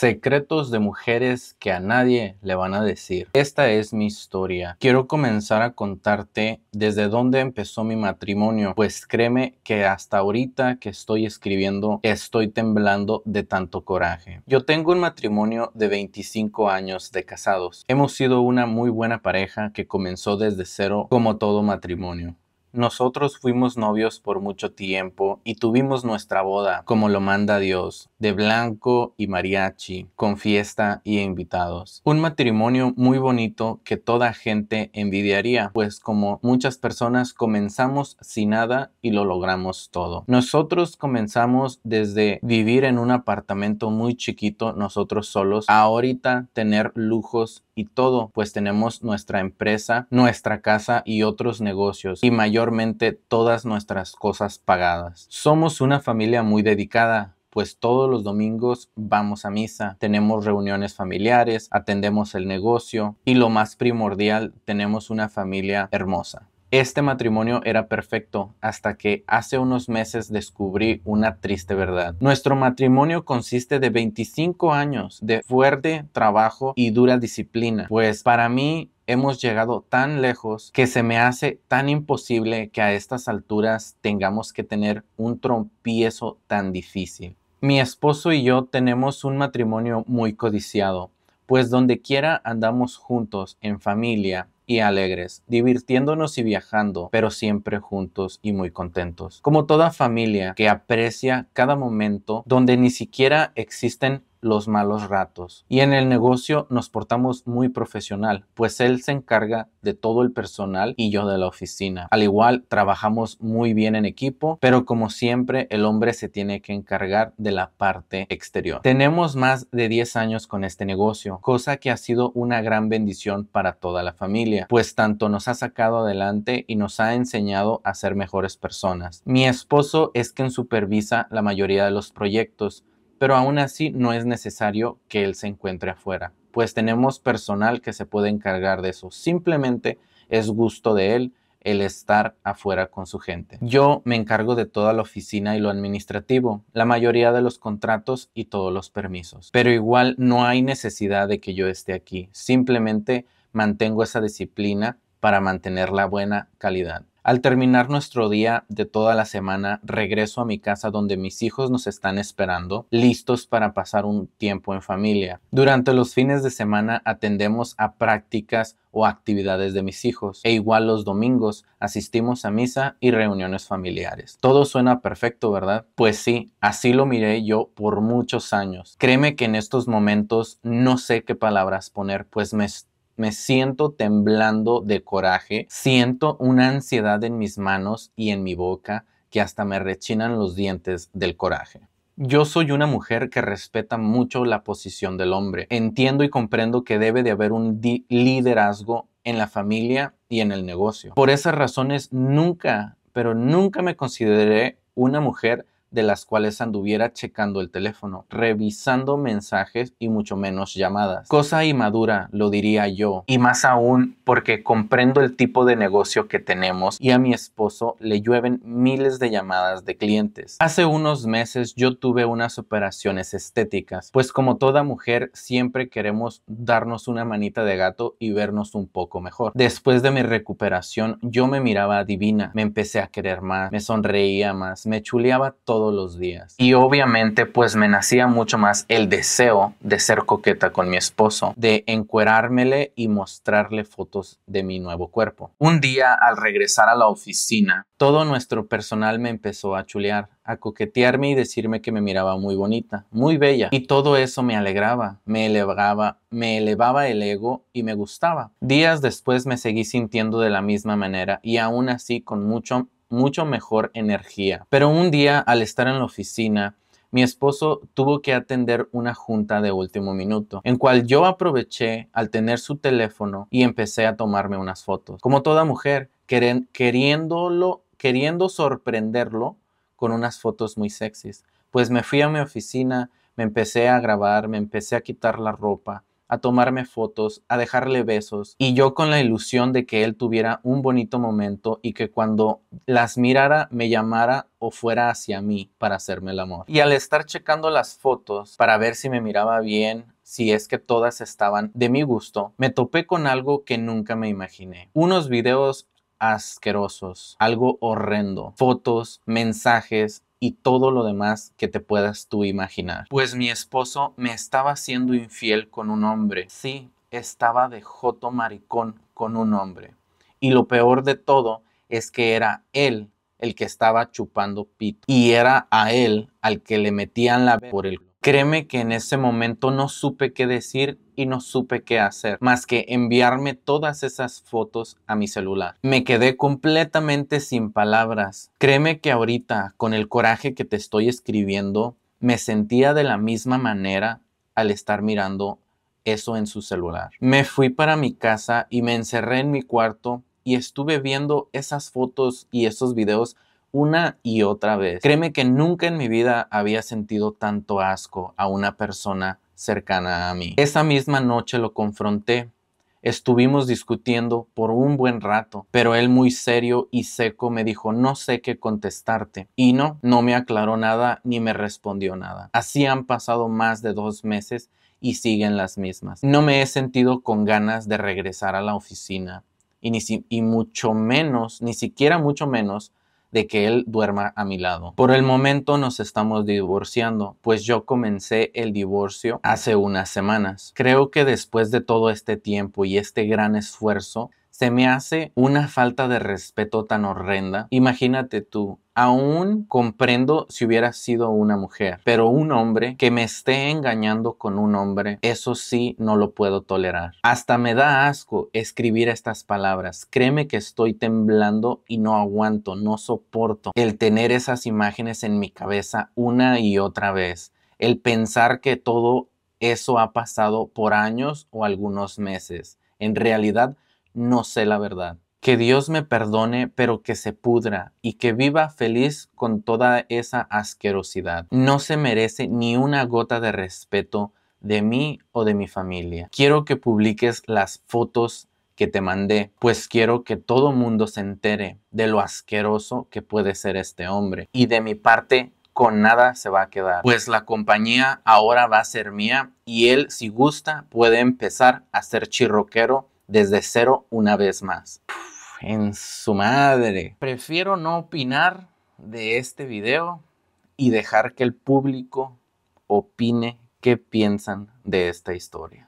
Secretos de mujeres que a nadie le van a decir. Esta es mi historia. Quiero comenzar a contarte desde dónde empezó mi matrimonio, pues créeme que hasta ahorita que estoy escribiendo estoy temblando de tanto coraje. Yo tengo un matrimonio de 25 años de casados. Hemos sido una muy buena pareja que comenzó desde cero como todo matrimonio. Nosotros fuimos novios por mucho tiempo y tuvimos nuestra boda, como lo manda Dios, de blanco y mariachi, con fiesta y invitados. Un matrimonio muy bonito que toda gente envidiaría, pues como muchas personas comenzamos sin nada y lo logramos todo. Nosotros comenzamos desde vivir en un apartamento muy chiquito, nosotros solos, ahorita tener lujos y todo, pues tenemos nuestra empresa, nuestra casa y otros negocios y mayormente todas nuestras cosas pagadas. Somos una familia muy dedicada, pues todos los domingos vamos a misa, tenemos reuniones familiares, atendemos el negocio y lo más primordial, tenemos una familia hermosa. Este matrimonio era perfecto hasta que hace unos meses descubrí una triste verdad. Nuestro matrimonio consiste de 25 años de fuerte trabajo y dura disciplina, pues para mí hemos llegado tan lejos que se me hace tan imposible que a estas alturas tengamos que tener un trompiezo tan difícil. Mi esposo y yo tenemos un matrimonio muy codiciado, pues donde quiera andamos juntos, en familia, y alegres, divirtiéndonos y viajando, pero siempre juntos y muy contentos. Como toda familia que aprecia cada momento donde ni siquiera existen los malos ratos. Y en el negocio nos portamos muy profesional, pues él se encarga de todo el personal y yo de la oficina. Al igual, trabajamos muy bien en equipo, pero como siempre, el hombre se tiene que encargar de la parte exterior. Tenemos más de 10 años con este negocio, cosa que ha sido una gran bendición para toda la familia, pues tanto nos ha sacado adelante y nos ha enseñado a ser mejores personas. Mi esposo es quien supervisa la mayoría de los proyectos, pero aún así no es necesario que él se encuentre afuera, pues tenemos personal que se puede encargar de eso. Simplemente es gusto de él el estar afuera con su gente. Yo me encargo de toda la oficina y lo administrativo, la mayoría de los contratos y todos los permisos. Pero igual no hay necesidad de que yo esté aquí, simplemente mantengo esa disciplina para mantener la buena calidad. Al terminar nuestro día de toda la semana, regreso a mi casa donde mis hijos nos están esperando, listos para pasar un tiempo en familia. Durante los fines de semana atendemos a prácticas o actividades de mis hijos. E igual los domingos asistimos a misa y reuniones familiares. Todo suena perfecto, ¿verdad? Pues sí, así lo miré yo por muchos años. Créeme que en estos momentos no sé qué palabras poner, pues me estoy me siento temblando de coraje, siento una ansiedad en mis manos y en mi boca que hasta me rechinan los dientes del coraje. Yo soy una mujer que respeta mucho la posición del hombre. Entiendo y comprendo que debe de haber un liderazgo en la familia y en el negocio. Por esas razones nunca, pero nunca me consideré una mujer de las cuales anduviera checando el teléfono, revisando mensajes y mucho menos llamadas. Cosa inmadura, lo diría yo, y más aún porque comprendo el tipo de negocio que tenemos y a mi esposo le llueven miles de llamadas de clientes. Hace unos meses yo tuve unas operaciones estéticas, pues como toda mujer siempre queremos darnos una manita de gato y vernos un poco mejor. Después de mi recuperación yo me miraba divina, me empecé a querer más, me sonreía más, me chuleaba todo los días. Y obviamente pues me nacía mucho más el deseo de ser coqueta con mi esposo, de encuerármele y mostrarle fotos de mi nuevo cuerpo. Un día al regresar a la oficina, todo nuestro personal me empezó a chulear, a coquetearme y decirme que me miraba muy bonita, muy bella. Y todo eso me alegraba, me elevaba, me elevaba el ego y me gustaba. Días después me seguí sintiendo de la misma manera y aún así con mucho mucho mejor energía. Pero un día, al estar en la oficina, mi esposo tuvo que atender una junta de último minuto, en cual yo aproveché al tener su teléfono y empecé a tomarme unas fotos. Como toda mujer, queriéndolo, queriendo sorprenderlo con unas fotos muy sexys. Pues me fui a mi oficina, me empecé a grabar, me empecé a quitar la ropa, a tomarme fotos, a dejarle besos y yo con la ilusión de que él tuviera un bonito momento y que cuando las mirara me llamara o fuera hacia mí para hacerme el amor. Y al estar checando las fotos para ver si me miraba bien, si es que todas estaban de mi gusto, me topé con algo que nunca me imaginé. Unos videos asquerosos, algo horrendo, fotos, mensajes, y todo lo demás que te puedas tú imaginar. Pues mi esposo me estaba siendo infiel con un hombre. Sí, estaba de joto maricón con un hombre. Y lo peor de todo es que era él el que estaba chupando pito. Y era a él al que le metían la por el Créeme que en ese momento no supe qué decir y no supe qué hacer, más que enviarme todas esas fotos a mi celular. Me quedé completamente sin palabras. Créeme que ahorita, con el coraje que te estoy escribiendo, me sentía de la misma manera al estar mirando eso en su celular. Me fui para mi casa y me encerré en mi cuarto y estuve viendo esas fotos y esos videos una y otra vez. Créeme que nunca en mi vida había sentido tanto asco a una persona cercana a mí. Esa misma noche lo confronté. Estuvimos discutiendo por un buen rato, pero él muy serio y seco me dijo no sé qué contestarte. Y no, no me aclaró nada ni me respondió nada. Así han pasado más de dos meses y siguen las mismas. No me he sentido con ganas de regresar a la oficina y, ni y mucho menos, ni siquiera mucho menos, de que él duerma a mi lado. Por el momento nos estamos divorciando, pues yo comencé el divorcio hace unas semanas. Creo que después de todo este tiempo y este gran esfuerzo, se me hace una falta de respeto tan horrenda. Imagínate tú, aún comprendo si hubiera sido una mujer, pero un hombre que me esté engañando con un hombre, eso sí no lo puedo tolerar. Hasta me da asco escribir estas palabras. Créeme que estoy temblando y no aguanto, no soporto el tener esas imágenes en mi cabeza una y otra vez. El pensar que todo eso ha pasado por años o algunos meses. En realidad, no sé la verdad. Que Dios me perdone, pero que se pudra y que viva feliz con toda esa asquerosidad. No se merece ni una gota de respeto de mí o de mi familia. Quiero que publiques las fotos que te mandé, pues quiero que todo mundo se entere de lo asqueroso que puede ser este hombre. Y de mi parte, con nada se va a quedar, pues la compañía ahora va a ser mía y él, si gusta, puede empezar a ser chirroquero desde cero una vez más. en su madre. Prefiero no opinar de este video y dejar que el público opine qué piensan de esta historia.